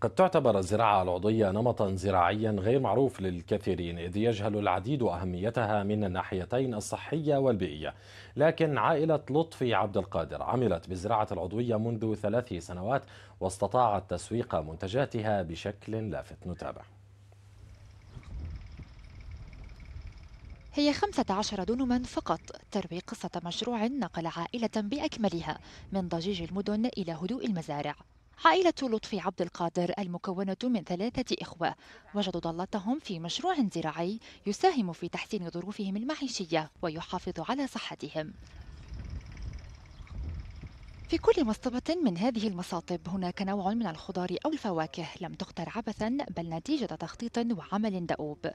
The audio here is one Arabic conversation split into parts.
قد تعتبر الزراعة العضوية نمطا زراعيا غير معروف للكثيرين إذ يجهل العديد أهميتها من الناحيتين الصحية والبيئية لكن عائلة لطفي عبد القادر عملت بالزراعة العضوية منذ ثلاث سنوات واستطاعت تسويق منتجاتها بشكل لافت نتابع هي 15 دونما فقط تروي قصة مشروع نقل عائلة بأكملها من ضجيج المدن إلى هدوء المزارع عائلة لطفي عبد القادر المكونة من ثلاثة إخوة وجدوا ضالتهم في مشروع زراعي يساهم في تحسين ظروفهم المعيشية ويحافظ على صحتهم في كل مصطبة من هذه المصاطب هناك نوع من الخضار أو الفواكه لم تختر عبثا بل نتيجة تخطيط وعمل دؤوب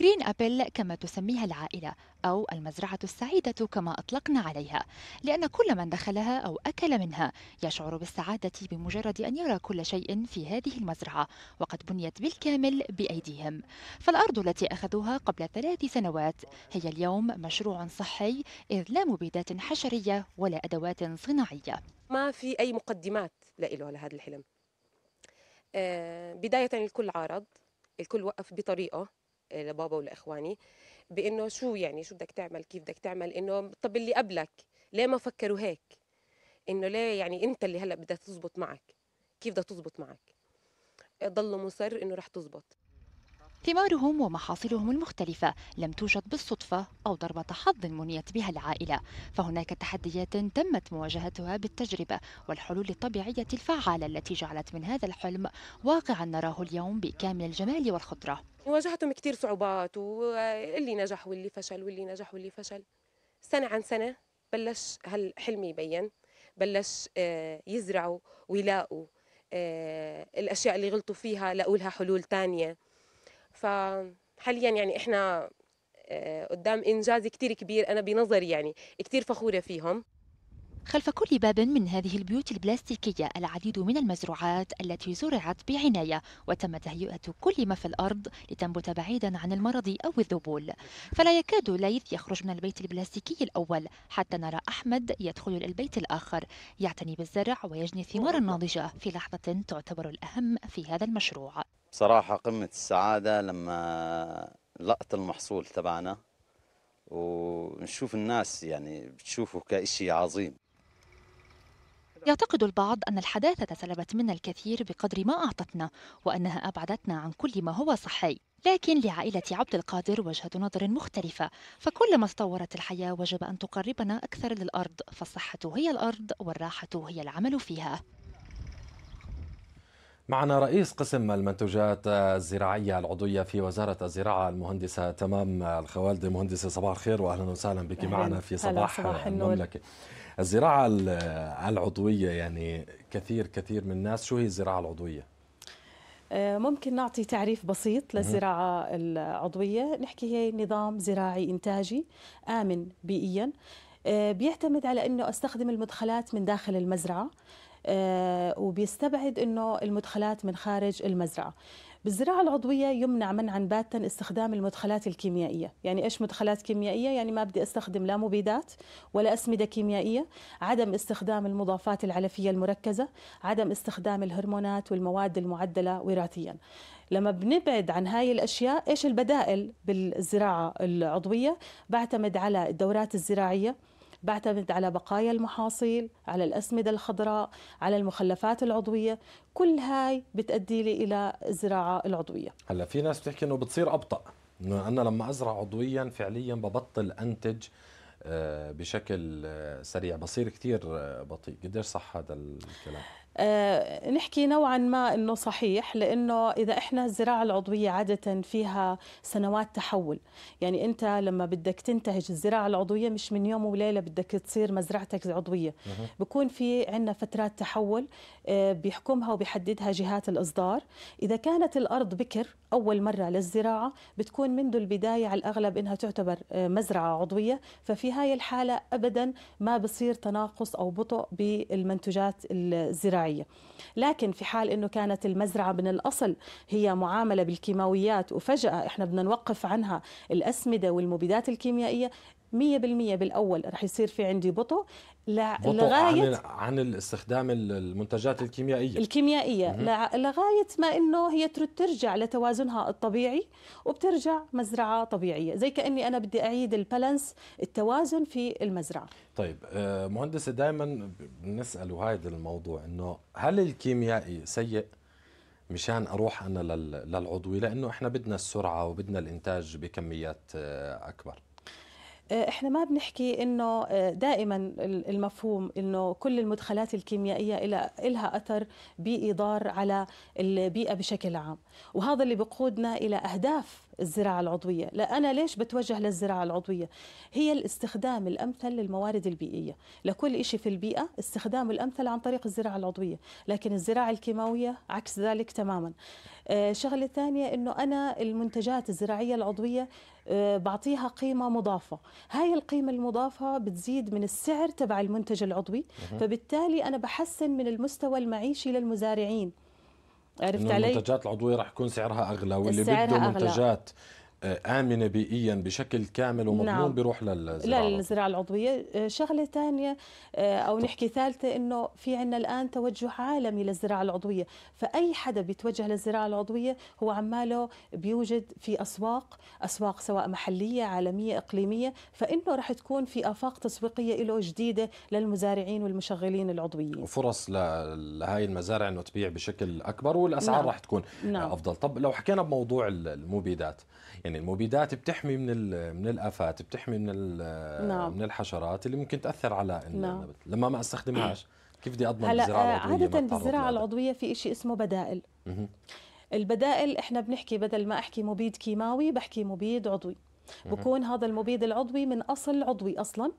جرين أبل كما تسميها العائلة أو المزرعة السعيدة كما أطلقنا عليها لأن كل من دخلها أو أكل منها يشعر بالسعادة بمجرد أن يرى كل شيء في هذه المزرعة وقد بنيت بالكامل بأيديهم فالأرض التي أخذوها قبل ثلاث سنوات هي اليوم مشروع صحي إذ لا مبيدات حشرية ولا أدوات صناعية ما في أي مقدمات لإله لهذا الحلم آه، بداية الكل عارض الكل وقف بطريقه آه، لبابا ولاخواني بانه شو يعني شو بدك تعمل كيف بدك تعمل انه طب اللي قبلك ليه ما فكروا هيك انه ليه يعني انت اللي هلا بدها تزبط معك كيف بدها تزبط معك آه، ضلوا مصر انه رح تزبط ثمارهم ومحاصيلهم المختلفة لم توجد بالصدفة أو ضربة حظ منيت بها العائلة فهناك تحديات تمت مواجهتها بالتجربة والحلول الطبيعية الفعالة التي جعلت من هذا الحلم واقعا نراه اليوم بكامل الجمال والخضرة واجهتهم كثير صعوبات واللي نجح واللي فشل واللي نجح واللي فشل سنة عن سنة بلش هالحلم يبين بلش آه، يزرعوا ويلاقوا آه، الأشياء اللي غلطوا فيها لقوا لها حلول تانية فحاليا يعني احنا آه، قدام انجاز كثير كبير انا بنظري يعني كثير فخوره فيهم خلف كل باب من هذه البيوت البلاستيكية العديد من المزروعات التي زرعت بعناية وتم تهيئة كل ما في الأرض لتنبت بعيدا عن المرض أو الذبول فلا يكاد ليث يخرج من البيت البلاستيكي الأول حتى نرى أحمد يدخل البيت الآخر يعتني بالزرع ويجني الثمار الناضجة في لحظة تعتبر الأهم في هذا المشروع بصراحة قمة السعادة لما لقط المحصول تبعنا ونشوف الناس يعني بتشوفه كإشي عظيم يعتقد البعض أن الحداثة سلبت منا الكثير بقدر ما أعطتنا وأنها أبعدتنا عن كل ما هو صحي لكن لعائلة عبد القادر وجهة نظر مختلفة فكلما تطورت الحياة وجب أن تقربنا أكثر للأرض فالصحة هي الأرض والراحة هي العمل فيها معنا رئيس قسم المنتوجات الزراعية العضوية في وزارة الزراعة المهندسة تمام الخوالدي مهندسة صباح الخير وأهلا وسهلا بك معنا في صباح, صباح المملكة الزراعة العضوية يعني كثير كثير من الناس شو هي الزراعة العضوية؟ آه، ممكن نعطي تعريف بسيط للزراعة العضوية نحكي هي نظام زراعي إنتاجي آمن بيئياً آه، بيعتمد على انه استخدم المدخلات من داخل المزرعه آه، وبيستبعد انه المدخلات من خارج المزرعه بالزراعة العضوية يمنع منعا باتا استخدام المدخلات الكيميائية يعني إيش مدخلات كيميائية؟ يعني ما بدي أستخدم لا مبيدات ولا أسمدة كيميائية عدم استخدام المضافات العلفية المركزة عدم استخدام الهرمونات والمواد المعدلة وراثيا لما بنبعد عن هاي الأشياء إيش البدائل بالزراعة العضوية؟ بعتمد على الدورات الزراعية بعتمد على بقايا المحاصيل على الأسمدة الخضراء على المخلفات العضوية كل هاي بتأدي لي إلى الزراعة العضوية هلا في ناس بتحكي أنه بتصير أبطأ أنه أنا لما أزرع عضويا فعليا ببطل أنتج آه، بشكل آه، سريع بصير كتير آه، بطيء قديش صح هذا الكلام آه، نحكي نوعا ما انه صحيح لانه اذا احنا الزراعه العضويه عاده فيها سنوات تحول يعني انت لما بدك تنتهج الزراعه العضويه مش من يوم وليله بدك تصير مزرعتك عضويه بكون في عندنا فترات تحول آه، بيحكمها وبيحددها جهات الاصدار اذا كانت الارض بكر اول مره للزراعه بتكون منذ البدايه على الاغلب انها تعتبر آه، مزرعه عضويه ففي هاي الحاله ابدا ما بصير تناقص او بطء بالمنتجات الزراعيه الزراعية لكن في حال أنه كانت المزرعة من الأصل هي معاملة بالكيماويات وفجأة إحنا بدنا نوقف عنها الأسمدة والمبيدات الكيميائية 100% بالاول رح يصير في عندي بطء لغايه عن, عن الاستخدام المنتجات الكيميائيه الكيميائيه لغايه ما انه هي ترجع لتوازنها الطبيعي وبترجع مزرعه طبيعيه زي كاني انا بدي اعيد البالانس التوازن في المزرعه طيب آه، مهندسه دائما بنسال هذا الموضوع انه هل الكيميائي سيء مشان اروح انا للعضوي لانه احنا بدنا السرعه وبدنا الانتاج بكميات آه، اكبر آه، احنا ما بنحكي انه آه، دائما المفهوم انه كل المدخلات الكيميائيه لها اثر ضار على البيئه بشكل عام وهذا اللي بقودنا الى اهداف الزراعه العضويه لا انا ليش بتوجه للزراعه العضويه هي الاستخدام الامثل للموارد البيئيه لكل شيء في البيئه استخدام الامثل عن طريق الزراعه العضويه لكن الزراعه الكيماويه عكس ذلك تماما آه، شغله ثانيه انه انا المنتجات الزراعيه العضويه آه، بعطيها قيمة مضافة هاي القيمة المضافة بتزيد من السعر تبع المنتج العضوي فبالتالي أنا بحسن من المستوى المعيشي للمزارعين عرفت علي؟ المنتجات العضوية راح يكون سعرها أغلى واللي بده منتجات أغلى. آه، آمنة بيئيا بشكل كامل ومضمون نعم. بيروح للزراعة للزراعة العضوية آه، شغلة ثانية آه، أو نحكي ثالثة أنه في عنا الآن توجه عالمي للزراعة العضوية فأي حدا بيتوجه للزراعة العضوية هو عماله بيوجد في أسواق أسواق سواء محلية عالمية إقليمية فإنه رح تكون في آفاق تسويقية له جديدة للمزارعين والمشغلين العضويين وفرص لهي المزارع أنه تبيع بشكل أكبر والأسعار نعم. رح تكون نعم. أفضل طب لو حكينا بموضوع المبيدات يعني يعني المبيدات بتحمي من من الافات بتحمي من نعم. من الحشرات اللي ممكن تاثر على نعم. لما ما استخدمهاش كيف بدي اضمن الزراعه العضويه عاده بالزراعه العضويه في شيء اسمه بدائل البدائل احنا بنحكي بدل ما احكي مبيد كيماوي بحكي مبيد عضوي بكون هذا المبيد العضوي من اصل عضوي اصلا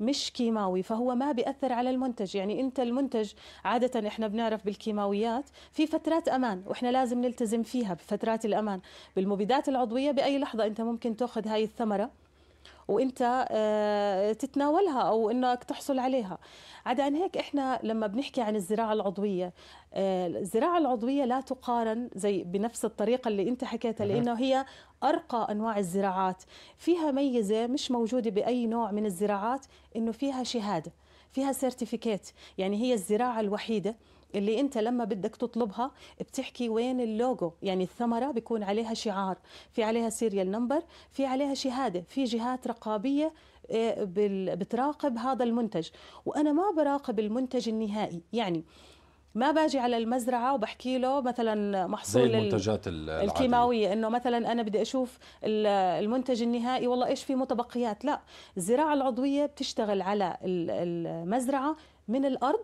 مش كيماوي فهو ما بيأثر على المنتج يعني انت المنتج عادة احنا بنعرف بالكيماويات في فترات امان واحنا لازم نلتزم فيها بفترات الامان بالمبيدات العضوية باي لحظة انت ممكن تاخذ هاي الثمرة وانت آه، تتناولها او انك تحصل عليها عدا عن هيك احنا لما بنحكي عن الزراعه العضويه آه، الزراعه العضويه لا تقارن زي بنفس الطريقه اللي انت حكيتها لانه هي ارقى انواع الزراعات فيها ميزه مش موجوده باي نوع من الزراعات انه فيها شهاده فيها سيرتيفيكيت يعني هي الزراعه الوحيده اللي انت لما بدك تطلبها بتحكي وين اللوجو يعني الثمره بيكون عليها شعار في عليها سيريال نمبر في عليها شهاده في جهات رقابيه آه، بتراقب هذا المنتج وانا ما براقب المنتج النهائي يعني ما باجي على المزرعه وبحكي له مثلا محصول زي المنتجات الكيماويه انه مثلا انا بدي اشوف المنتج النهائي والله ايش في متبقيات لا الزراعه العضويه بتشتغل على المزرعه من الارض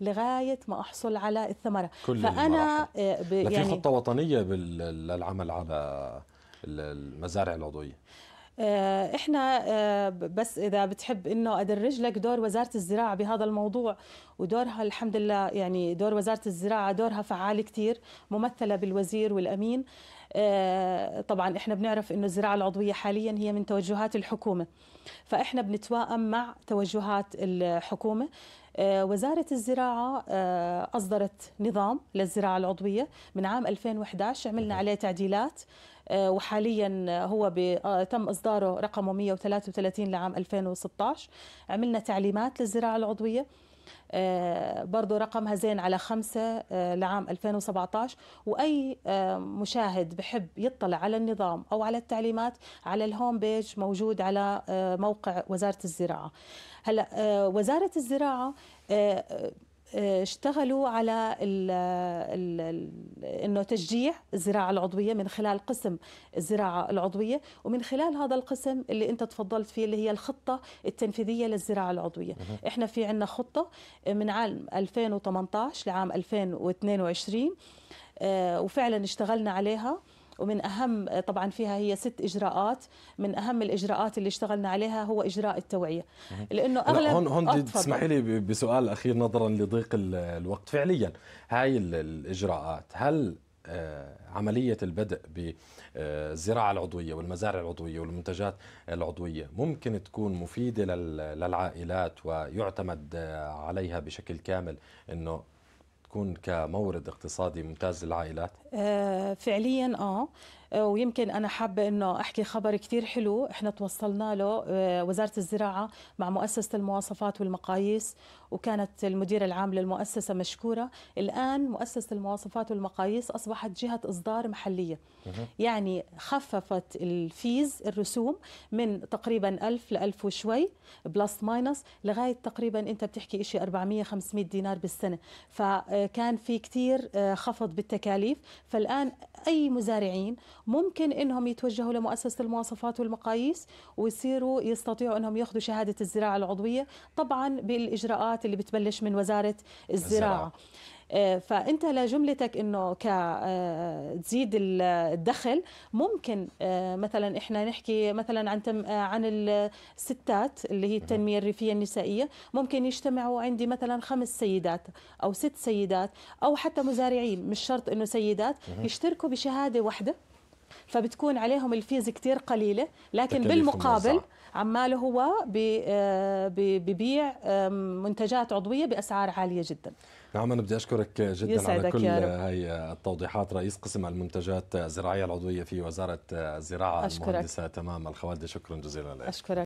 لغايه ما احصل على الثمره كل فانا آه، يعني في خطه وطنيه للعمل على المزارع العضويه آه، احنا آه، بس اذا بتحب انه ادرج لك دور وزاره الزراعه بهذا الموضوع ودورها الحمد لله يعني دور وزاره الزراعه دورها فعال كثير ممثله بالوزير والامين آه، طبعا احنا بنعرف انه الزراعه العضويه حاليا هي من توجهات الحكومه فاحنا بنتوائم مع توجهات الحكومه آه، وزارة الزراعة آه، أصدرت نظام للزراعة العضوية من عام 2011 عملنا عليه تعديلات وحاليا هو تم إصداره رقمه 133 لعام 2016 عملنا تعليمات للزراعة العضوية آه، برضو رقمها زين على خمسة آه، لعام 2017 وأي آه، مشاهد بحب يطلع على النظام أو على التعليمات على الهوم بيج موجود على موقع وزارة الزراعة هلا وزارة الزراعة آه، اشتغلوا على ال ال ال انه تشجيع الزراعه العضويه من خلال قسم الزراعه العضويه ومن خلال هذا القسم اللي انت تفضلت فيه اللي هي الخطه التنفيذيه للزراعه العضويه مه. احنا في عندنا خطه من عام 2018 لعام 2022 اه وفعلا اشتغلنا عليها ومن اهم طبعا فيها هي ست اجراءات من اهم الاجراءات اللي اشتغلنا عليها هو اجراء التوعيه لانه اغلب هون هون تسمحي لي بسؤال اخير نظرا لضيق الوقت فعليا هاي الاجراءات هل آه، عملية البدء بالزراعة آه، العضوية والمزارع العضوية والمنتجات العضوية ممكن تكون مفيدة للعائلات ويعتمد آه، عليها بشكل كامل أنه تكون كمورد اقتصادي ممتاز للعائلات؟ آه، فعليا اه آه، ويمكن انا حابه انه احكي خبر كثير حلو احنا توصلنا له آه، وزاره الزراعه مع مؤسسه المواصفات والمقاييس وكانت المديره العام للمؤسسه مشكوره الان مؤسسه المواصفات والمقاييس اصبحت جهه اصدار محليه يعني خففت الفيز الرسوم من تقريبا 1000 ل 1000 وشوي بلس ماينس لغايه تقريبا انت بتحكي شيء 400 500 دينار بالسنه فكان في كثير آه، خفض بالتكاليف فالان اي مزارعين ممكن انهم يتوجهوا لمؤسسه المواصفات والمقاييس ويصيروا يستطيعوا انهم ياخذوا شهاده الزراعه العضويه طبعا بالاجراءات اللي بتبلش من وزاره الزراعه, الزراعة. آه، فانت لجملتك انه ك آه، تزيد الدخل ممكن آه، مثلا احنا نحكي مثلا عن عن الستات اللي هي التنميه الريفيه النسائيه ممكن يجتمعوا عندي مثلا خمس سيدات او ست سيدات او حتى مزارعين مش شرط انه سيدات يشتركوا بشهاده واحده فبتكون عليهم الفيز كتير قليله لكن بالمقابل عماله هو آه، ببيع منتجات عضويه باسعار عاليه جدا نعم انا بدي اشكرك جدا على كل هاي التوضيحات رئيس قسم المنتجات الزراعيه العضويه في وزاره الزراعه أشكرك. المهندسه تمام الخوادي شكرا جزيلا لك اشكرك